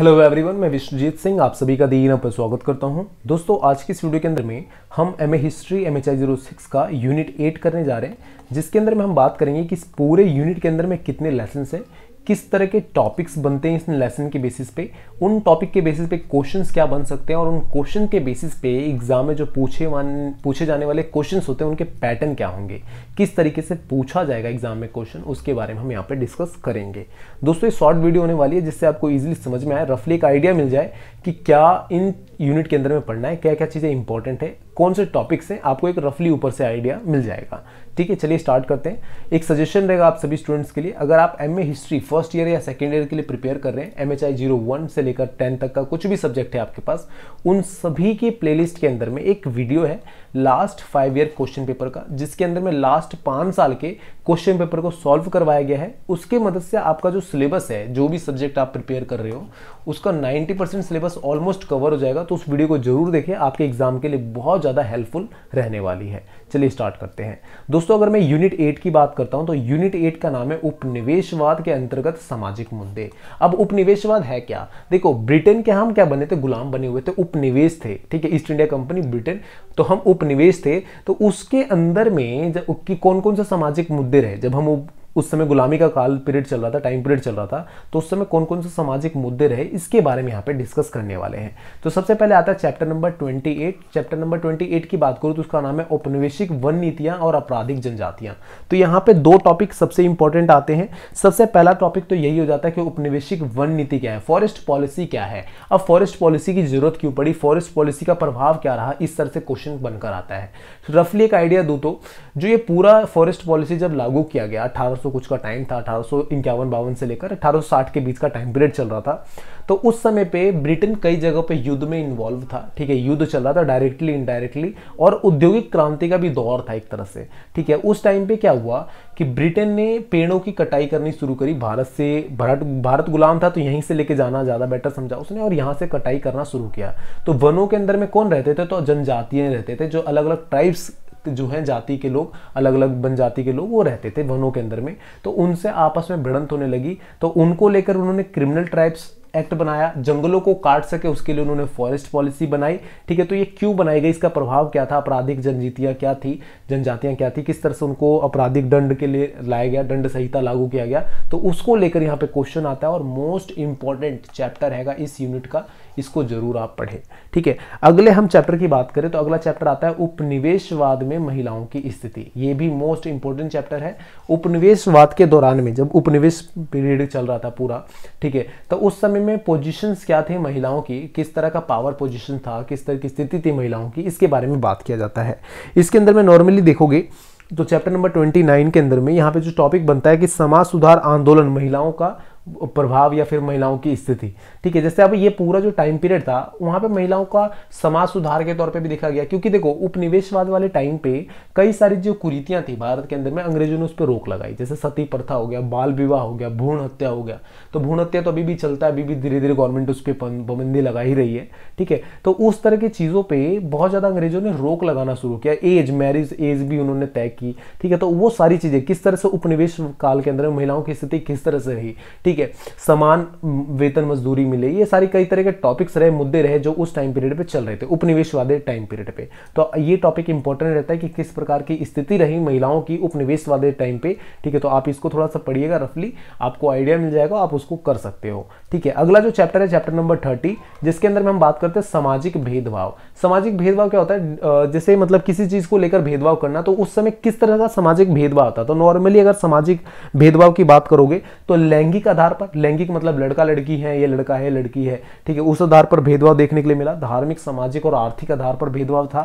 hello everyone मैं विश्वजीत सिंह आप सभी का दीन पर स्वागत करता हूं दोस्तों आज की इस वीडियो के अंदर में हम M A history M H I zero six का यूनिट एट करने जा रहे हैं जिसके अंदर में हम बात करेंगे कि इस पूरे यूनिट के अंदर में कितने लेसन हैं किस तरह के टॉपिक्स बनते हैं इस लेसन के बेसिस पे उन टॉपिक के बेसिस पे क्वेश्चंस क्या बन सकते हैं और उन क्वेश्चन के बेसिस पे एग्जाम में जो पूछे पूछे जाने वाले क्वेश्चंस होते हैं उनके पैटर्न क्या होंगे किस तरीके से पूछा जाएगा एग्जाम में क्वेश्चन उसके बारे में हम यहाँ पर डिस्कस करेंगे दोस्तों ये शॉर्ट वीडियो होने वाली है जिससे आपको ईजिली समझ में आए रफली एक आइडिया मिल जाए कि क्या इन यूनिट के अंदर में पढ़ना है क्या क्या चीज़ें इंपॉर्टेंट है कौन से टॉपिक से आपको एक रफली ऊपर से आइडिया मिल जाएगा ठीक है चलिए स्टार्ट करते हैं एक सजेशन रहेगा आप सभी स्टूडेंट्स के लिए अगर आप एम हिस्ट्री फर्स्ट ईयर या सेकेंड ईयर के लिए प्रिपेयर कर रहे हैं M H I zero one से लेकर टेन तक का कुछ भी सब्जेक्ट है आपके पास उन सभी की प्लेलिस्ट के अंदर में एक वीडियो है last five year question paper का जिसके अंदर में लास्ट पाँच साल के क्वेश्चन पेपर को सॉल्व करवाया गया है उसके मदद से आपका जो सिलेबस है जो भी सब्जेक्ट आप प्रिपेयर कर रहे हो उसका 90 परसेंट सिलेबस ऑलमोस्ट कवर हो जाएगा तो उस वीडियो को जरूर देखें आपके एग्जाम के लिए बहुत ज़्यादा हेल्पफुल रहने वाली है चलिए स्टार्ट करते हैं दोस्तों अगर मैं यूनिट एट की बात करता हूं तो यूनिट एट का नाम है उपनिवेशवाद के अंतर्गत सामाजिक मुद्दे अब उपनिवेशवाद है क्या देखो ब्रिटेन के हम क्या बने थे गुलाम बने हुए थे उपनिवेश थे ठीक है ईस्ट इंडिया कंपनी ब्रिटेन तो हम उप उपनिवेश थे तो उसके अंदर में कि कौन कौन से सामाजिक मुद्दे रहे जब हम उस समय गुलामी का काल पीरियड चल रहा था टाइम पीरियड चल रहा था तो उस समय कौन कौन से सामाजिक मुद्दे रहे इसके बारे में यहाँ पे डिस्कस करने वाले हैं तो सबसे पहले आता है चैप्टर नंबर 28 चैप्टर नंबर 28 की बात करूँ तो उसका नाम है औपनिवेशिक वन नीतियाँ और आपराधिक जनजातियाँ तो यहाँ पर दो टॉपिक सबसे इंपॉर्टेंट आते हैं सबसे पहला टॉपिक तो यही हो जाता है कि उपनिवेशिक वन नीति क्या है फॉरेस्ट पॉलिसी क्या है अब फॉरेस्ट पॉलिसी की जरूरत क्यों पड़ी फॉरेस्ट पॉलिसी का प्रभाव क्या रहा इस तरह से क्वेश्चन बनकर आता है रफली एक आइडिया दो तो जो ये पूरा फॉरेस्ट पॉलिसी जब लागू किया गया अठारह 1800 कुछ का टाइम था अठारह सौ इक्यावन बावन से लेकर 1860 के बीच का टाइम पीरियड चल रहा था तो उस समय पे ब्रिटेन कई जगह पे युद्ध में इन्वॉल्व था ठीक है युद्ध चल रहा था डायरेक्टली इनडायरेक्टली और औद्योगिक क्रांति का भी दौर था एक तरह से ठीक है उस टाइम पे क्या हुआ कि ब्रिटेन ने पेड़ों की कटाई करनी शुरू करी भारत से भारत भारत गुलाम था तो यहीं से लेके जाना ज़्यादा बेटर समझा उसने और यहाँ से कटाई करना शुरू किया तो वनों के अंदर में कौन रहते थे तो जनजातीय रहते थे जो अलग अलग ट्राइब्स जो है जाति के लोग अलग अलग जनजाति के लोग वो रहते थे वनों के अंदर में तो उनसे आपस में भिड़ंत होने लगी तो उनको लेकर उन्होंने क्रिमिनल ट्राइब्स एक्ट बनाया जंगलों को काट सके उसके लिए उन्होंने फॉरेस्ट पॉलिसी बनाई ठीक है तो ये क्यों बनाई गई इसका प्रभाव क्या था आपराधिक जनजीतियाँ क्या थी जनजातियाँ क्या थी किस तरह से उनको आपराधिक दंड के लिए लाया गया दंड संहिता लागू किया गया तो उसको लेकर यहाँ पे क्वेश्चन आता है और मोस्ट इंपॉर्टेंट चैप्टर हैगा इस यूनिट का इसको जरूर आप पढ़ें ठीक है अगले हम चैप्टर की बात करें तो अगला चैप्टर आता है उपनिवेशवाद में महिलाओं की स्थिति ये भी मोस्ट इंपॉर्टेंट चैप्टर है उपनिवेशवाद के दौरान में जब उपनिवेश पीरियड चल रहा था पूरा ठीक है तो उस समय मुकाबले में पोजीशंस क्या थे महिलाओं की किस तरह का पावर पोजीशन था किस तरह की स्थिति थी महिलाओं की इसके बारे में बात किया जाता है इसके अंदर में नॉर्मली देखोगे तो चैप्टर नंबर नाइन के अंदर में यहाँ पे जो टॉपिक बनता है कि समाज सुधार आंदोलन महिलाओं का प्रभाव या फिर महिलाओं की स्थिति ठीक है जैसे अब ये पूरा जो टाइम पीरियड था वहां पे महिलाओं का समाज सुधार के तौर पे भी देखा गया क्योंकि देखो उपनिवेशवाद वाले टाइम पे कई सारी जो कुरीतियां थी भारत के अंदर में अंग्रेजों ने उस पर रोक लगाई जैसे सती प्रथा हो गया बाल विवाह हो गया भ्रूण हत्या हो गया तो भ्रूण हत्या तो अभी भी चलता है अभी भी धीरे धीरे गवर्नमेंट उस पर पाबंदी लगा ही रही है ठीक है तो उस तरह की चीज़ों पर बहुत ज़्यादा अंग्रेजों ने रोक लगाना शुरू किया एज मैरिज एज भी उन्होंने तय की ठीक है तो वो सारी चीज़ें किस तरह से उपनिवेश काल के अंदर महिलाओं की स्थिति किस तरह से रही ठीक ठीक है समान वेतन मजदूरी मिले ये सारी कई तरह के टॉपिक्स रहे मुद्दे रहे जो उस टाइम पीरियड पे चल रहे थे उपनिवेशवादी टाइम पीरियड पे तो ये टॉपिक इंपॉर्टेंट रहता है कि किस प्रकार की स्थिति रही महिलाओं की उपनिवेशवादी टाइम पे ठीक है तो आप इसको थोड़ा सा पढ़िएगा रफली आपको आइडिया मिल जाएगा आप उसको कर सकते हो ठीक है अगला जो चैप्टर है चैप्टर नंबर थर्टी जिसके अंदर में हम बात करते हैं सामाजिक भेदभाव सामाजिक भेदभाव क्या होता है जैसे मतलब किसी चीज को लेकर भेदभाव करना तो उस समय किस तरह का सामाजिक भेदभाव होता है तो नॉर्मली अगर सामाजिक भेदभाव की बात करोगे तो लैंगिक आधार आधार पर लैंगिक मतलब लड़का लड़की है ये लड़का है लड़की है ठीक है उस आधार पर भेदभाव देखने के लिए मिला धार्मिक सामाजिक और आर्थिक आधार पर भेदभाव था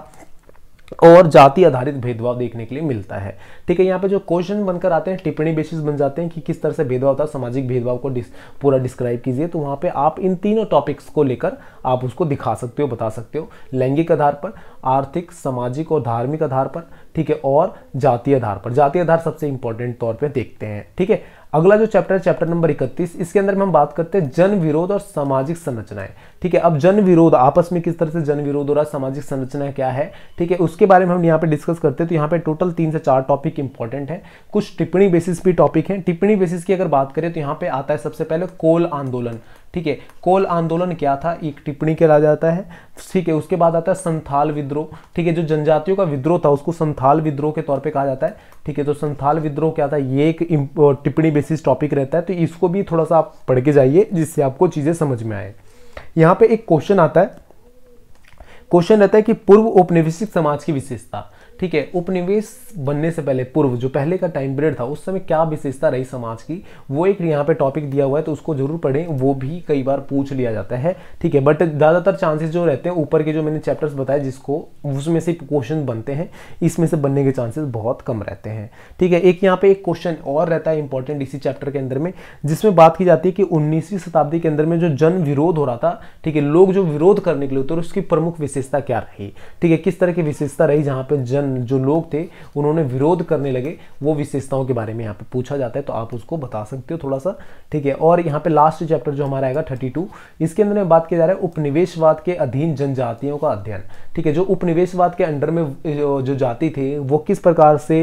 और जाति आधारित भेदभाव देखने के लिए मिलता है ठीक है यहाँ पे जो क्वेश्चन बनकर आते हैं टिप्पणी बेसिस बन जाते हैं कि किस तरह से भेदभाव था सामाजिक भेदभाव को डिस, पूरा डिस्क्राइब कीजिए तो वहाँ पे आप इन तीनों टॉपिक्स को लेकर आप उसको दिखा सकते हो बता सकते हो लैंगिक आधार पर आर्थिक सामाजिक और धार्मिक आधार पर ठीक है और जाति आधार पर जाति आधार सबसे इंपॉर्टेंट तौर पे देखते हैं ठीक है अगला जो चैप्टर है चैप्टर नंबर 31 इसके अंदर में हम बात करते हैं जन विरोध और सामाजिक संरचनाएं ठीक है अब जन विरोध आपस में किस तरह से जन विरोध हो रहा है सामाजिक संरचना क्या है ठीक है उसके बारे में हम यहाँ पे डिस्कस करते हैं तो यहाँ पे टोटल तीन से चार टॉपिक इंपॉर्टेंट है कुछ टिप्पणी बेसिस भी टॉपिक है टिप्पणी बेसिस की अगर बात करें तो यहाँ पे आता है सबसे पहले कोल आंदोलन ठीक है कोल आंदोलन क्या था एक टिप्पणी कहला जाता है ठीक है उसके बाद आता है संथाल विद्रोह ठीक है जो जनजातियों का विद्रोह था उसको संथाल विद्रोह के तौर पे कहा जाता है ठीक है तो संथाल विद्रोह क्या था ये एक टिप्पणी बेसिस टॉपिक रहता है तो इसको भी थोड़ा सा आप पढ़ के जाइए जिससे आपको चीज़ें समझ में आए यहाँ पे एक क्वेश्चन आता है क्वेश्चन रहता है कि पूर्व उपनिवेशिक समाज की विशेषता ठीक है उपनिवेश बनने से पहले पूर्व जो पहले का टाइम पीरियड था उस समय क्या विशेषता रही समाज की वो एक यहाँ पे टॉपिक दिया हुआ है तो उसको जरूर पढ़ें वो भी कई बार पूछ लिया जाता है ठीक है बट ज़्यादातर चांसेस जो रहते हैं ऊपर के जो मैंने चैप्टर्स बताए जिसको उसमें से क्वेश्चन बनते हैं इसमें से बनने के चांसेस बहुत कम रहते हैं ठीक है एक यहाँ पे एक क्वेश्चन और रहता है इंपॉर्टेंट इसी चैप्टर के अंदर में जिसमें बात की जाती है कि उन्नीसवीं शताब्दी के अंदर में जो जन विरोध हो रहा था ठीक है लोग जो विरोध करने के लिए होते उसकी प्रमुख विशेष विशेषता क्या रही ठीक है किस तरह की विशेषता रही जहाँ पे जन जो लोग थे उन्होंने विरोध करने लगे वो विशेषताओं के बारे में यहाँ पे पूछा जाता है तो आप उसको बता सकते हो थोड़ा सा ठीक है और यहाँ पे लास्ट चैप्टर जो हमारा आएगा थर्टी टू इसके अंदर में बात किया जा रहा है उपनिवेशवाद के अधीन जनजातियों का अध्ययन ठीक है जो उपनिवेशवाद के अंडर में जो जाति थे वो किस प्रकार से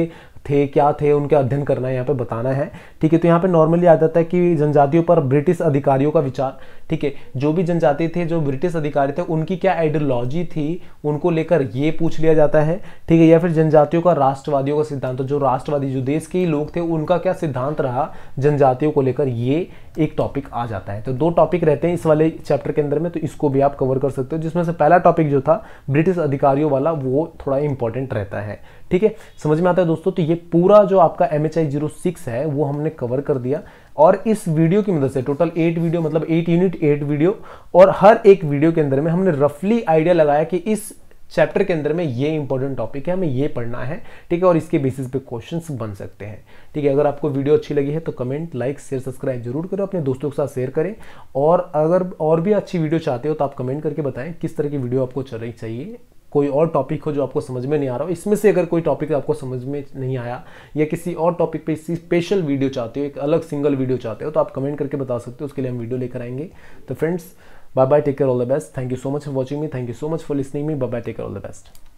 थे क्या थे उनका अध्ययन करना है यहाँ पे बताना है ठीक है तो यहाँ पे नॉर्मली आ जाता है कि जनजातियों पर ब्रिटिश अधिकारियों का विचार ठीक है जो भी जनजाति थे जो ब्रिटिश अधिकारी थे उनकी क्या आइडियोलॉजी थी उनको लेकर ये पूछ लिया जाता है ठीक है या फिर जनजातियों का राष्ट्रवादियों का सिद्धांत तो जो राष्ट्रवादी जो देश के ही लोग थे उनका क्या सिद्धांत रहा जनजातियों को लेकर ये एक टॉपिक आ जाता है तो दो टॉपिक रहते हैं इस वाले चैप्टर के अंदर में तो इसको भी आप कवर कर सकते हो जिसमें से पहला टॉपिक जो था ब्रिटिश अधिकारियों वाला वो थोड़ा इंपॉर्टेंट रहता है ठीक है समझ में आता है दोस्तों तो ये ये पूरा जो आपका एम एच जीरो सिक्स है वो हमने कवर कर दिया और इस वीडियो की मदद से टोटल एट वीडियो मतलब एट यूनिट एट वीडियो और हर एक वीडियो के अंदर में हमने रफली आइडिया लगाया कि इस चैप्टर के अंदर में ये इंपॉर्टेंट टॉपिक है हमें ये पढ़ना है ठीक है और इसके बेसिस पे क्वेश्चंस बन सकते हैं ठीक है अगर आपको वीडियो अच्छी लगी है तो कमेंट लाइक शेयर सब्सक्राइब जरूर करो अपने दोस्तों के साथ शेयर करें और अगर और भी अच्छी वीडियो चाहते हो तो आप कमेंट करके बताएं किस तरह की वीडियो आपको चल चाहिए कोई और टॉपिक हो जो आपको समझ में नहीं आ रहा हो इसमें से अगर कोई टॉपिक आपको समझ में नहीं आया या किसी और टॉपिक पे स्पेशल वीडियो चाहते हो एक अलग सिंगल वीडियो चाहते हो तो आप कमेंट करके बता सकते हो उसके लिए हम वीडियो लेकर आएंगे तो friends bye bye take care all the best thank you so much for watching me thank you so much for listening me bye bye take care all the best